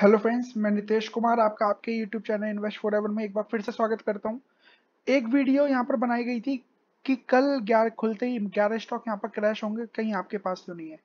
hello friends मैं नितेश कुमार आपका आपके YouTube channel invest for ever में एक बार फिर से स्वागत करता हूँ एक वीडियो यहाँ पर बनाई गई थी कि कल ग्यारह खुलते ही ग्यारह स्टॉक यहाँ पर क्रैश होंगे कहीं आपके पास तो नहीं है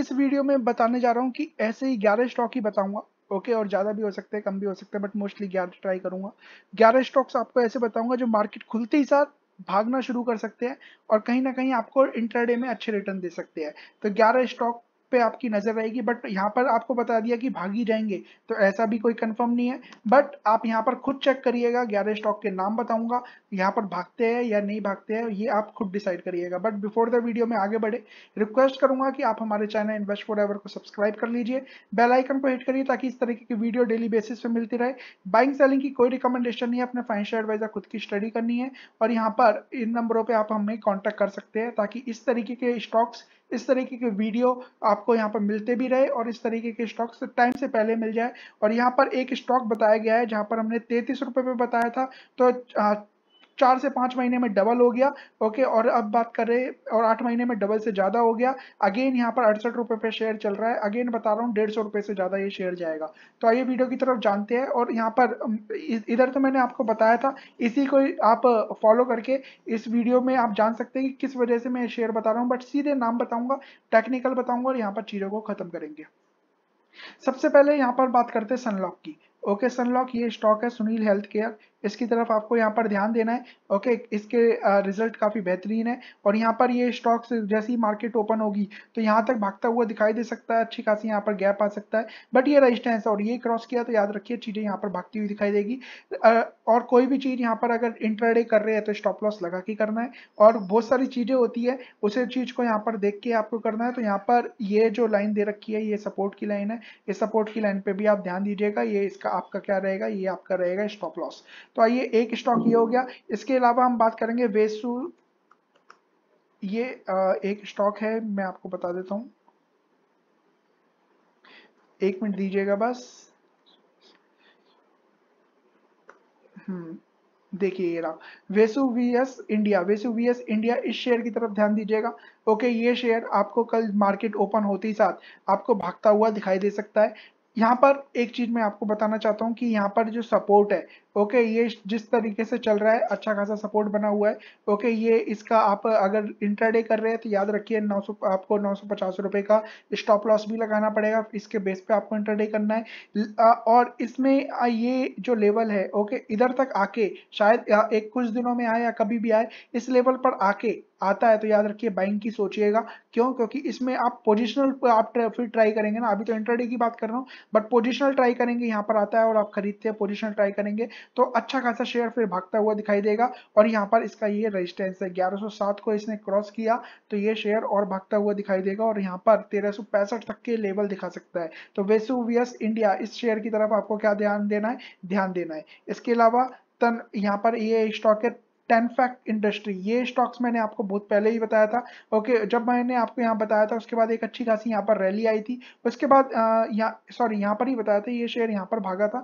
इस वीडियो में बताने जा रहा हूँ कि ऐसे ही ग्यारह स्टॉक ही बताऊंगा ओके और ज़्यादा भी हो सकते हैं कम भी हो सकते हैं बट मोस्टली ग्यारह ट्राई करूंगा ग्यारह स्टॉक्स आपको ऐसे बताऊंगा जो मार्केट खुलते ही साथ भागना शुरू कर सकते हैं और कहीं ना कहीं आपको इंटरडे में अच्छे रिटर्न दे सकते हैं तो 11 स्टॉक पे आपकी नजर रहेगी बट यहाँ पर आपको बता दिया कि भागी जाएंगे तो ऐसा भी कोई कंफर्म नहीं है बट आप यहाँ पर खुद चेक करिएगा ग्यारह स्टॉक के नाम बताऊंगा यहाँ पर भागते हैं या नहीं भागते हैं ये आप खुद डिसाइड करिएगा बट बिफोर द वीडियो में आगे बढ़े रिक्वेस्ट करूंगा कि आप हमारे चैनल इन्वेस्ट फॉर एवर को सब्सक्राइब कर लीजिए बेलाइकन को हिट करिए ताकि इस तरीके की वीडियो डेली बेसिस पे मिलती रहे बाइंग सेलिंग की कोई रिकमेंडेशन नहीं है अपने फाइनेंशियल एडवाइजर खुद की स्टडी करनी है और यहाँ पर इन नंबरों पर आप हमें कॉन्टेक्ट कर सकते हैं ताकि इस तरीके के स्टॉक्स इस तरीके के वीडियो आपको यहाँ पर मिलते भी रहे और इस तरीके के स्टॉक से टाइम से पहले मिल जाए और यहाँ पर एक स्टॉक बताया गया है जहाँ पर हमने तैंतीस रुपये में बताया था तो चार से पाँच महीने में डबल हो गया ओके और अब बात कर रहे और आठ महीने में डबल से ज़्यादा हो गया अगेन यहाँ पर अड़सठ रुपये पे शेयर चल रहा है अगेन बता रहा हूँ डेढ़ सौ रुपये से ज़्यादा ये शेयर जाएगा तो आइए वीडियो की तरफ जानते हैं और यहाँ पर इधर तो मैंने आपको बताया था इसी को आप फॉलो करके इस वीडियो में आप जान सकते हैं कि किस वजह से मैं शेयर बता रहा हूँ बट सीधे नाम बताऊँगा टेक्निकल बताऊँगा और यहाँ पर चीज़ों को ख़त्म करेंगे सबसे पहले यहाँ पर बात करते हैं सनलॉक की ओके सनलॉक ये स्टॉक है सुनील हेल्थ केयर इसकी तरफ आपको यहाँ पर ध्यान देना है ओके इसके रिजल्ट काफ़ी बेहतरीन है और यहाँ पर ये स्टॉक्स जैसे ही मार्केट ओपन होगी तो यहाँ तक भागता हुआ दिखाई दे सकता है अच्छी खासी यहाँ पर गैप आ सकता है बट ये रजिस्टेंस और ये क्रॉस किया तो याद रखिए चीज़ें यहाँ पर भागती हुई दिखाई देगी और कोई भी चीज़ यहाँ पर अगर इंटरडे कर रहे हैं तो स्टॉप लॉस लगा के करना है और बहुत सारी चीज़ें होती है उसे चीज़ को यहाँ पर देख के आपको करना है तो यहाँ पर ये जो लाइन दे रखी है ये सपोर्ट की लाइन है इस सपोर्ट की लाइन पे भी आप ध्यान दीजिएगा ये इसका आपका क्या रहेगा ये आपका रहेगा स्टॉप लॉस तो आइए एक स्टॉक ये हो गया इसके अलावा हम बात करेंगे वेसु ये एक स्टॉक है मैं आपको बता देता हूं एक मिनट दीजिएगा बस हम्म देखिए ये रहा वेसुवीएस इंडिया वेसुवीएस इंडिया इस शेयर की तरफ ध्यान दीजिएगा ओके ये शेयर आपको कल मार्केट ओपन होते ही साथ आपको भागता हुआ दिखाई दे सकता है यहाँ पर एक चीज मैं आपको बताना चाहता हूँ कि यहाँ पर जो सपोर्ट है ओके ये जिस तरीके से चल रहा है अच्छा खासा सपोर्ट बना हुआ है ओके ये इसका आप अगर इंटरडे कर रहे हैं तो याद रखिए 900 आपको नौ सौ रुपए का स्टॉप लॉस भी लगाना पड़ेगा इसके बेस पे आपको इंटरडे करना है और इसमें ये जो लेवल है ओके इधर तक आके शायद एक कुछ दिनों में आए या कभी भी आए इस लेवल पर आके आता है तो याद रखिए बाइंग की सोचिएगा क्यों क्योंकि इसमें आप पोजिशनल आप फिर ट्राई करेंगे ना अभी तो इंटरडे की बात कर रहा हूँ बट पोजिशनल ट्राई करेंगे यहाँ पर आता है और आप खरीदते हैं पोजिशनल ट्राई करेंगे तो अच्छा खासा शेयर फिर भागता हुआ दिखाई देगा और यहाँ पर इसका ये रजिस्टेंस है ग्यारह को इसने क्रॉस किया तो ये शेयर और भागता हुआ दिखाई देगा और यहाँ पर तेरह तक के लेवल दिखा सकता है तो वेसुवियस इंडिया इस शेयर की तरफ आपको क्या ध्यान देना है ध्यान देना है इसके अलावा तन यहाँ पर ये स्टॉक है टेनफैक्ट इंडस्ट्री ये स्टॉक्स मैंने आपको बहुत पहले ही बताया था ओके जब मैंने आपको यहाँ बताया था उसके बाद एक अच्छी खासी यहाँ पर रैली आई थी उसके बाद यहाँ सॉरी यहाँ पर ही बताया था ये शेयर यहाँ पर भागा था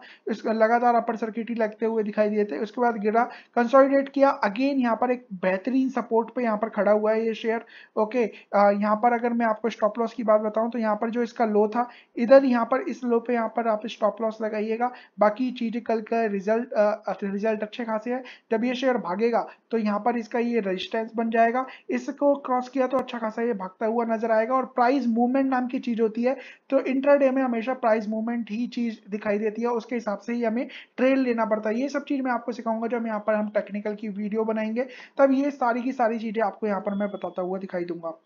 लगातार अपर सर्किट ही लगते हुए दिखाई दिए थे उसके बाद गिरा कंसोलिडेट किया अगेन यहाँ पर एक बेहतरीन सपोर्ट पर यहाँ पर खड़ा हुआ है ये शेयर ओके यहाँ पर अगर मैं आपको स्टॉप लॉस की बात बताऊँ तो यहाँ पर जो इसका लो था इधर यहाँ पर इस लो पर यहाँ पर आप स्टॉप लॉस लगाइएगा बाकी चीज़ें कल का रिजल्ट रिजल्ट अच्छे खासे है जब ये शेयर भागे देगा तो यहाँ पर इसका ये रेजिस्टेंस बन जाएगा इसको क्रॉस किया तो अच्छा खासा ये भागता हुआ नजर आएगा और प्राइस मूवमेंट नाम की चीज होती है तो इंट्राडे में हमेशा प्राइस मूवमेंट ही चीज दिखाई देती है उसके हिसाब से ही हमें ट्रेड लेना पड़ता है ये सब चीज मैं आपको सिखाऊंगा जब यहाँ पर हम टेक्निकल की वीडियो बनाएंगे तब ये सारी की सारी चीजें आपको यहाँ पर मैं बताता हुआ दिखाई दूंगा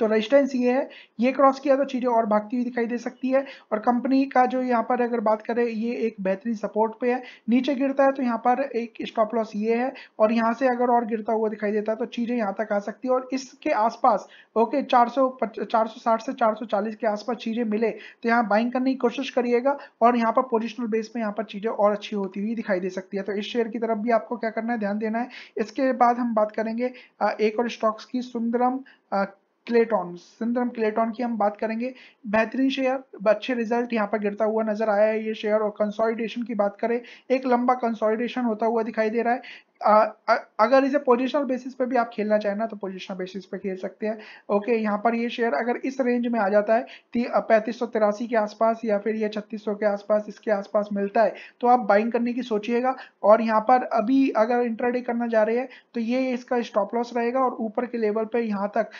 तो रेजिस्टेंस ये है ये क्रॉस किया तो चीज़ें और भागती हुई दिखाई दे सकती है और कंपनी का जो यहाँ पर अगर बात करें ये एक बेहतरीन सपोर्ट पे है नीचे गिरता है तो यहाँ पर एक स्टॉप लॉस ये है और यहाँ से अगर और गिरता हुआ दिखाई देता है तो चीज़ें यहाँ तक आ सकती है और इसके आसपास ओके चार सौ से चार के आसपास चीज़ें मिले तो यहाँ बाइंग करने की कोशिश करिएगा और यहाँ पर पोजिशनल बेस पर यहाँ पर चीज़ें और अच्छी होती हुई दिखाई दे सकती है तो इस शेयर की तरफ भी आपको क्या करना है ध्यान देना है इसके बाद हम बात करेंगे एक और स्टॉक्स की सुंदरम क्लेटॉन सिंद्रम क्लेटॉन की हम बात करेंगे बेहतरीन शेयर अच्छे रिजल्ट यहाँ पर गिरता हुआ नजर आया है ये शेयर और कंसोलिडेशन की बात करें एक लंबा कंसोलिडेशन होता हुआ दिखाई दे रहा है अगर इसे पोजिशनल बेसिस पे भी आप खेलना चाहें ना तो पोजिशनल बेसिस पे खेल सकते हैं ओके यहाँ पर ये शेयर अगर इस रेंज में आ जाता है पैंतीस सौ तिरासी के आसपास या फिर ये छत्तीस सौ के आसपास इसके आसपास मिलता है तो आप बाइंग करने की सोचिएगा और यहाँ पर अभी अगर इंटरडे करना जा रहे हैं तो ये इसका स्टॉप लॉस रहेगा और ऊपर के लेवल पर यहाँ तक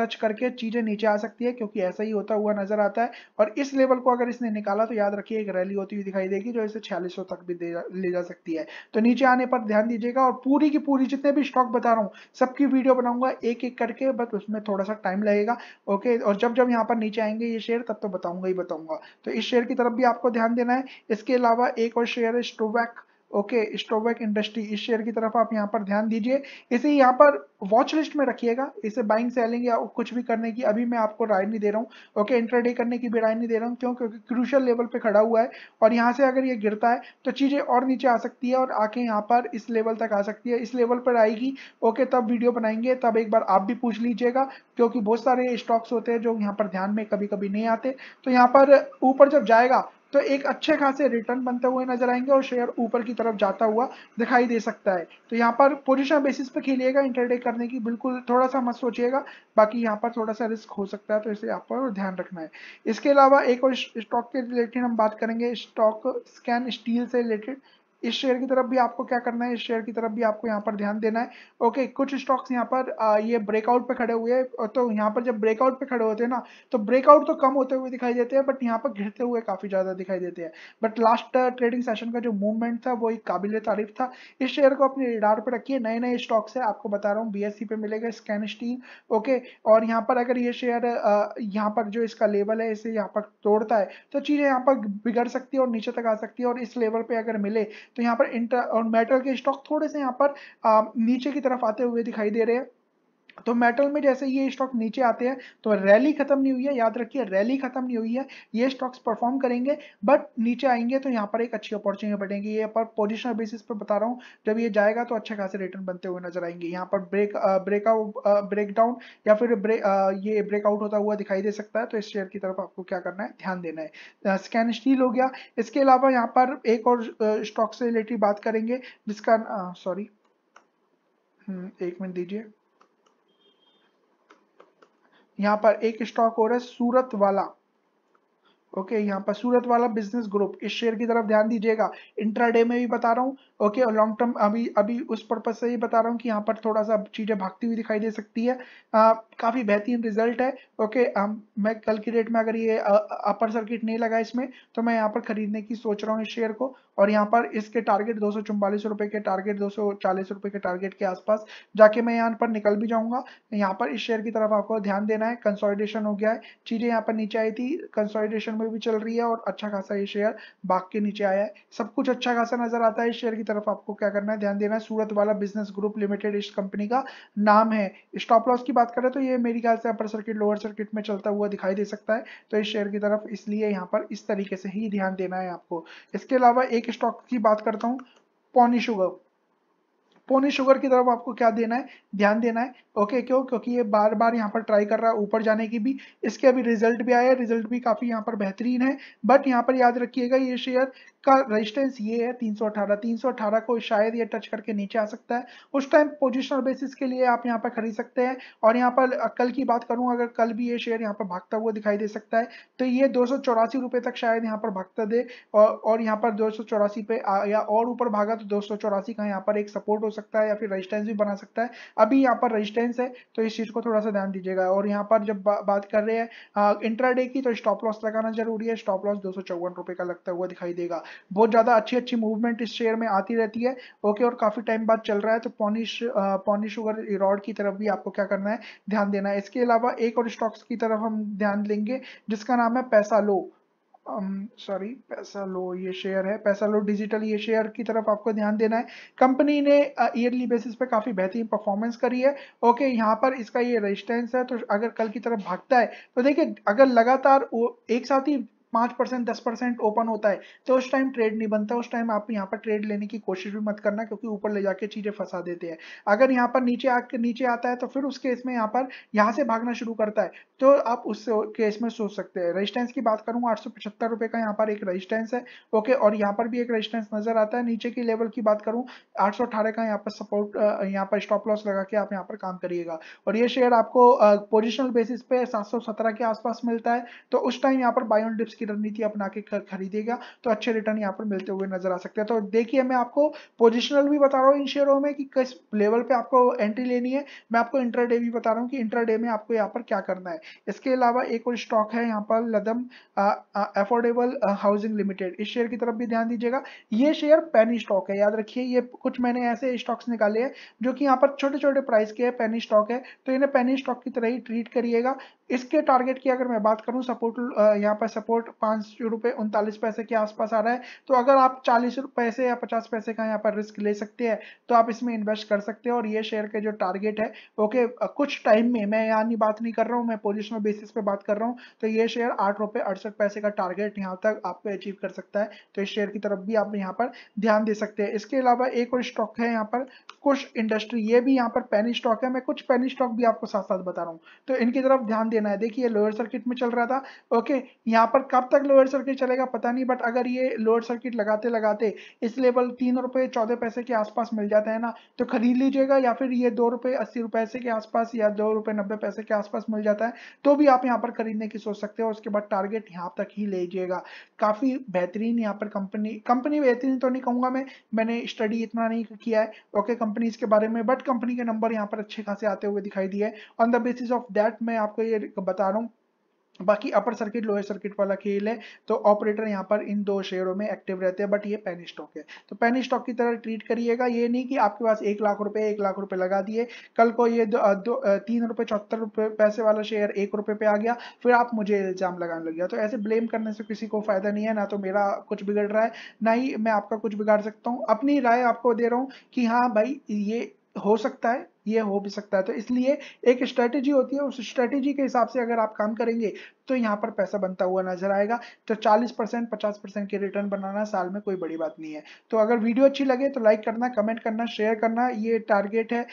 टच करके चीज़ें नीचे आ सकती है क्योंकि ऐसा ही होता हुआ नजर आता है और इस लेवल को अगर इसने निकाला तो याद रखिए एक रैली होती हुई दिखाई देगी जो इसे छियालीस तक भी ले जा सकती है तो नीचे आने पर ध्यान दीजिएगा और पूरी की पूरी जितने भी स्टॉक बता रहा हूँ सबकी वीडियो बनाऊंगा एक एक करके बट उसमें थोड़ा सा टाइम लगेगा ओके और जब जब यहाँ पर नीचे आएंगे ये शेयर तब तो बताऊंगा ही बताऊंगा तो इस शेयर की तरफ भी आपको ध्यान देना है इसके अलावा एक और शेयर है स्टोवैक ओके स्टोवेक इंडस्ट्री इस शेयर की तरफ आप यहाँ पर ध्यान दीजिए इसे यहाँ पर वॉच लिस्ट में रखिएगा इसे बाइंग सेलिंग या कुछ भी करने की अभी मैं आपको राय नहीं दे रहा हूँ ओके इंटरडे करने की भी राय नहीं दे रहा हूँ क्यों क्योंकि क्रूशल लेवल पे खड़ा हुआ है और यहाँ से अगर ये गिरता है तो चीज़ें और नीचे आ सकती है और आके यहाँ पर इस लेवल तक आ सकती है इस लेवल पर आएगी ओके तब वीडियो बनाएंगे तब एक बार आप भी पूछ लीजिएगा क्योंकि बहुत सारे स्टॉक्स होते हैं जो यहाँ पर ध्यान में कभी कभी नहीं आते तो यहाँ पर ऊपर जब जाएगा तो एक अच्छे खासे रिटर्न बनते हुए नजर आएंगे और शेयर ऊपर की तरफ जाता हुआ दिखाई दे सकता है तो यहाँ पर पोजिशन बेसिस पे खेलिएगा इंटरडे करने की बिल्कुल थोड़ा सा मत सोचिएगा बाकी यहाँ पर थोड़ा सा रिस्क हो सकता है तो इसे आप पर ध्यान रखना है इसके अलावा एक और स्टॉक के रिलेटेड हम बात करेंगे स्टॉक स्कैन स्टील से रिलेटेड इस शेयर की तरफ भी आपको क्या करना है इस शेयर की तरफ भी आपको यहाँ पर ध्यान देना है ओके कुछ स्टॉक्स यहाँ पर आ, ये ब्रेकआउट पे खड़े हुए तो यहाँ पर जब ब्रेकआउट पे खड़े होते हैं ना तो ब्रेकआउट तो कम होते हुए दिखाई देते हैं बट यहाँ पर घिरते हुए काफी ज्यादा दिखाई देते हैं बट लास्ट ट्रेडिंग सेशन का जो मूवमेंट था वो एक काबिल तारीफ था इस शेयर को अपने रिडार पर रखिए नए नए स्टॉक्स है आपको बता रहा हूँ बी e पे मिलेगा स्कैन स्टील ओके और यहाँ पर अगर ये शेयर यहाँ पर जो इसका लेवल है इसे यहाँ पर तोड़ता है तो चीजें यहाँ पर बिगड़ सकती है और नीचे तक आ सकती है और इस लेवल पे अगर मिले तो यहाँ पर इंटर और मेटल के स्टॉक थोड़े से यहाँ पर आ, नीचे की तरफ आते हुए दिखाई दे रहे हैं तो मेटल में जैसे ये स्टॉक नीचे आते हैं तो रैली खत्म नहीं हुई है याद रखिए रैली खत्म नहीं हुई है ये स्टॉक्स परफॉर्म करेंगे बट नीचे आएंगे तो यहाँ पर एक अच्छी अपॉर्चुनिटी बढ़ेंगी ये पर पोजिशनल बेसिस पर बता रहा हूँ जब ये जाएगा तो अच्छे खासे रिटर्न बनते हुए नजर आएंगे यहाँ पर ब्रेक ब्रेकआउट ब्रेकडाउन या फिर आ, ये ब्रेकआउट होता हुआ दिखाई दे सकता है तो इस शेयर की तरफ आपको क्या करना है ध्यान देना है स्कैन स्टील हो गया इसके अलावा यहाँ पर एक और स्टॉक से रिलेटेड बात करेंगे जिसका सॉरी हम्म, एक मिनट दीजिए यहाँ पर एक स्टॉक और है सूरत वाला ओके okay, यहाँ पर सूरत वाला बिजनेस ग्रुप इस शेयर की तरफ ध्यान दीजिएगा इंट्राडे में भी बता रहा हूँ ओके और लॉन्ग टर्म अभी अभी उस पर्पज से ही बता रहा हूँ कि यहाँ पर थोड़ा सा चीजें भागती हुई दिखाई दे सकती है आ, काफी बेहतरीन रिजल्ट है ओके हम मैं कल की डेट में अगर ये अपर सर्किट नहीं लगा इसमें तो मैं यहाँ पर खरीदने की सोच रहा हूँ इस शेयर को और यहाँ पर इसके टारगेट दो रुपए के टारगेट दो रुपए के टारगेट के आसपास जाके मैं यहाँ पर निकल भी जाऊंगा यहाँ पर इस शेयर की तरफ आपको ध्यान देना है कंसोलिडेशन हो गया है चीजें यहाँ पर नीचे आई थी कंसोलिडेशन में भी चल रही है और अच्छा खासा ये शेयर बाग के नीचे आया है सब कुछ अच्छा खासा नजर आता है इस शेयर की तरफ आपको क्या करना है ध्यान देना है सूरत वाला बिजनेस ग्रुप लिमिटेड इस कंपनी का नाम है स्टॉप लॉस की बात करें तो ये मेरी ख्याल से अपर सर्किट लोअर सर्किट में चलता हुआ दिखाई दे सकता है तो इस शेयर की तरफ इसलिए यहाँ पर इस तरीके से ही ध्यान देना है आपको इसके अलावा एक स्टॉक की बात करता हूँ पॉनी शुगर पोनी शुगर की तरफ आपको क्या देना है ध्यान देना है ओके क्यों क्योंकि ये बार बार यहाँ पर ट्राई कर रहा है ऊपर जाने की भी इसके अभी रिजल्ट भी आया है रिजल्ट भी काफी यहाँ पर बेहतरीन है बट यहाँ पर याद रखिएगा ये शेयर का रेजिस्टेंस ये है 318 318 को शायद ये टच करके नीचे आ सकता है उस टाइम पोजिशनल बेसिस के लिए आप यहाँ पर खरीद सकते हैं और यहाँ पर कल की बात करूँ अगर कल भी ये शेयर यहाँ पर भागता हुआ दिखाई दे सकता है तो ये दो रुपए तक शायद यहाँ पर भागता दे और, यहाँ पर दो पे या और ऊपर भागा तो दो का यहाँ पर एक सपोर्ट सकता है या फिर रजिस्टेंस भी बना सकता है अभी यहाँ पर रजिस्टेंस है तो इस चीज़ को थोड़ा सा ध्यान दीजिएगा और यहाँ पर जब बा, बात कर रहे हैं इंट्राडे हाँ, की तो स्टॉप लॉस लगाना जरूरी है स्टॉप लॉस दो रुपए का लगता हुआ दिखाई देगा बहुत ज़्यादा अच्छी अच्छी मूवमेंट इस शेयर में आती रहती है ओके और काफ़ी टाइम बाद चल रहा है तो पॉनिश पॉनिश शुगर रॉड की तरफ भी आपको क्या करना है ध्यान देना है इसके अलावा एक और स्टॉक्स की तरफ हम ध्यान लेंगे जिसका नाम है पैसा लो सॉरी um, पैसा लो ये शेयर है पैसा लो डिजिटल ये शेयर की तरफ आपको ध्यान देना है कंपनी ने ईयरली uh, बेसिस पे काफ़ी बेहतरीन परफॉर्मेंस करी है ओके यहाँ पर इसका ये रेजिस्टेंस है तो अगर कल की तरफ भागता है तो देखिए अगर लगातार एक साथ ही पाँच परसेंट दस परसेंट ओपन होता है तो उस टाइम ट्रेड नहीं बनता उस टाइम आप यहाँ पर ट्रेड लेने की कोशिश भी मत करना क्योंकि ऊपर ले जाके चीज़ें फंसा देते हैं अगर यहाँ पर नीचे आकर नीचे आता है तो फिर उसके इसमें यहाँ पर यहाँ से भागना शुरू करता है तो आप उस केस में सोच सकते हैं रजिस्टेंस की बात करूँ आठ रुपए का यहाँ पर एक रजिस्टेंस है ओके और यहाँ पर भी एक रजिस्टेंस नजर आता है नीचे की लेवल की बात करूँ आठ का यहाँ पर सपोर्ट यहाँ पर स्टॉप लॉस लगा के आप यहाँ पर काम करिएगा और ये शेयर आपको पोजिशनल बेसिस पे सत्रह के आसपास मिलता है तो उस टाइम यहाँ पर बायोन डिप्स की रणनीति अपना के खरीदेगा तो अच्छे रिटर्न यहाँ पर मिलते हुए नजर आ सकते हैं तो देखिए मैं आपको पोजिशनल भी बता रहा हूँ इन शेयरों में कि किस लेवल पे आपको एंट्री लेनी है मैं आपको डे भी बता रहा हूँ कि डे में आपको यहाँ पर क्या करना है इसके अलावा एक और स्टॉक है यहाँ पर लदम अफोर्डेबल हाउसिंग लिमिटेड इस शेयर की तरफ भी ध्यान दीजिएगा ये शेयर पेनी स्टॉक है याद रखिए ये कुछ मैंने ऐसे स्टॉक्स निकाले हैं जो कि यहाँ पर छोटे छोटे प्राइस के है पेनी स्टॉक है तो इन्हें पेनी स्टॉक की तरह ही ट्रीट करिएगा इसके टारगेट की अगर मैं बात करूं सपोर्ट यहाँ पर सपोर्ट पाँच रुपये उनतालीस पैसे के आसपास आ रहा है तो अगर आप चालीस पैसे या पचास पैसे का यहाँ पर रिस्क ले सकते हैं तो आप इसमें इन्वेस्ट कर सकते हैं और ये शेयर के जो टारगेट है ओके कुछ टाइम में मैं यानी बात नहीं कर रहा हूँ मैं पोजिशनल बेसिस पे बात कर रहा हूँ तो ये शेयर आठ रुपये अड़सठ पैसे का टारगेट यहाँ तक आपको अचीव कर सकता है तो इस शेयर की तरफ भी आप यहाँ पर ध्यान दे सकते हैं इसके अलावा एक और स्टॉक है यहाँ पर कुछ इंडस्ट्री ये भी यहाँ पर पेनी स्टॉक है मैं कुछ पेनी स्टॉक भी आपको साथ साथ बता रहा हूँ तो इनकी तरफ ध्यान देना है देखिए लोअर सर्किट में चल रहा था ओके यहाँ पर कब तक लोअर सर्किट चलेगा पता नहीं बट अगर ये लोअर सर्किट लगाते लगाते इस लेवल तीन रुपये चौदह पैसे के आसपास मिल जाते हैं ना तो खरीद लीजिएगा या फिर ये दो रुपये अस्सी रुपये के आसपास या दो रुपये नब्बे पैसे के आसपास मिल जाता है तो भी आप यहाँ पर खरीदने की सोच सकते हो उसके बाद टारगेट यहाँ तक ही ले लीजिएगा काफ़ी बेहतरीन यहाँ पर कंपनी कंपनी बेहतरीन तो नहीं कहूँगा मैं मैंने स्टडी इतना नहीं किया है ओके कंपनीज के बारे में बट कंपनी के नंबर यहाँ पर अच्छे खासे आते हुए दिखाई दिए on the basis of that मैं आपको ये बता रहा हूँ बाकी अपर सर्किट लोअर सर्किट वाला खेल है तो ऑपरेटर यहाँ पर इन दो शेयरों में एक्टिव रहते हैं बट ये पैनी स्टॉक है तो पैनी स्टॉक की तरह ट्रीट करिएगा ये नहीं कि आपके पास एक लाख रुपए एक लाख रुपए लगा दिए कल को ये दो, दो तीन रुपए चौहत्तर रुपए पैसे वाला शेयर एक रुपए पे आ गया फिर आप मुझे इल्जाम लगाने लग गया तो ऐसे ब्लेम करने से किसी को फायदा नहीं है ना तो मेरा कुछ बिगड़ रहा है ना ही मैं आपका कुछ बिगाड़ सकता हूँ अपनी राय आपको दे रहा हूँ कि हाँ भाई ये हो सकता है ये हो भी सकता है तो इसलिए एक स्ट्रैटेजी होती है उस स्ट्रैटेजी के हिसाब से अगर आप काम करेंगे तो यहाँ पर पैसा बनता हुआ नजर आएगा तो 40 परसेंट पचास परसेंट के रिटर्न बनाना साल में कोई बड़ी बात नहीं है तो अगर वीडियो अच्छी लगे तो लाइक करना कमेंट करना शेयर करना ये टारगेट है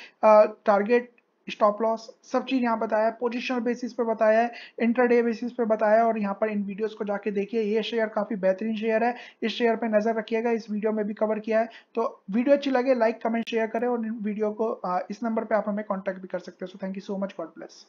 टारगेट स्टॉप लॉस सब चीज़ यहाँ बताया है पोजिशनल बेसिस पे बताया है इंटरडे बेसिस पे बताया है और यहाँ पर इन वीडियोस को जाके देखिए ये शेयर काफ़ी बेहतरीन शेयर है इस शेयर पे नज़र रखिएगा इस वीडियो में भी कवर किया है तो वीडियो अच्छी लगे लाइक कमेंट शेयर करें और वीडियो को इस नंबर पर आप हमें कॉन्टेक्ट भी कर सकते हैं so thank you so much god bless